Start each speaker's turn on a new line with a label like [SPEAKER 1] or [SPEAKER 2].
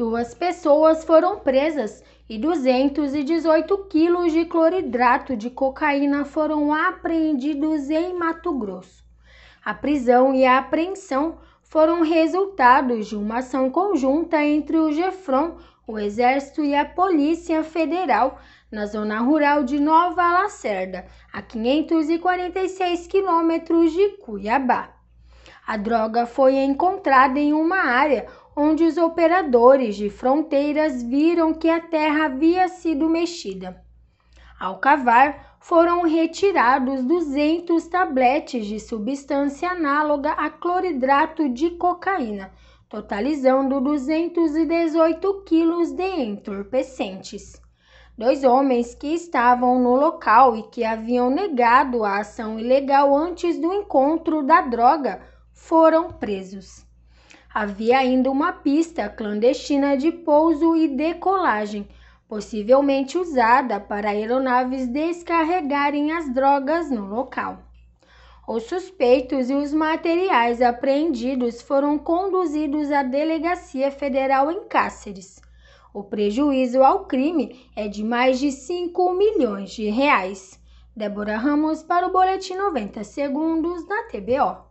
[SPEAKER 1] Duas pessoas foram presas e 218 quilos de cloridrato de cocaína foram apreendidos em Mato Grosso. A prisão e a apreensão foram resultados de uma ação conjunta entre o GEFRON, o Exército e a Polícia Federal na zona rural de Nova Lacerda, a 546 quilômetros de Cuiabá. A droga foi encontrada em uma área onde os operadores de fronteiras viram que a terra havia sido mexida. Ao cavar, foram retirados 200 tabletes de substância análoga a cloridrato de cocaína, totalizando 218 quilos de entorpecentes. Dois homens que estavam no local e que haviam negado a ação ilegal antes do encontro da droga foram presos. Havia ainda uma pista clandestina de pouso e decolagem, possivelmente usada para aeronaves descarregarem as drogas no local. Os suspeitos e os materiais apreendidos foram conduzidos à Delegacia Federal em Cáceres. O prejuízo ao crime é de mais de 5 milhões de reais. Débora Ramos para o Boletim 90 Segundos da TBO.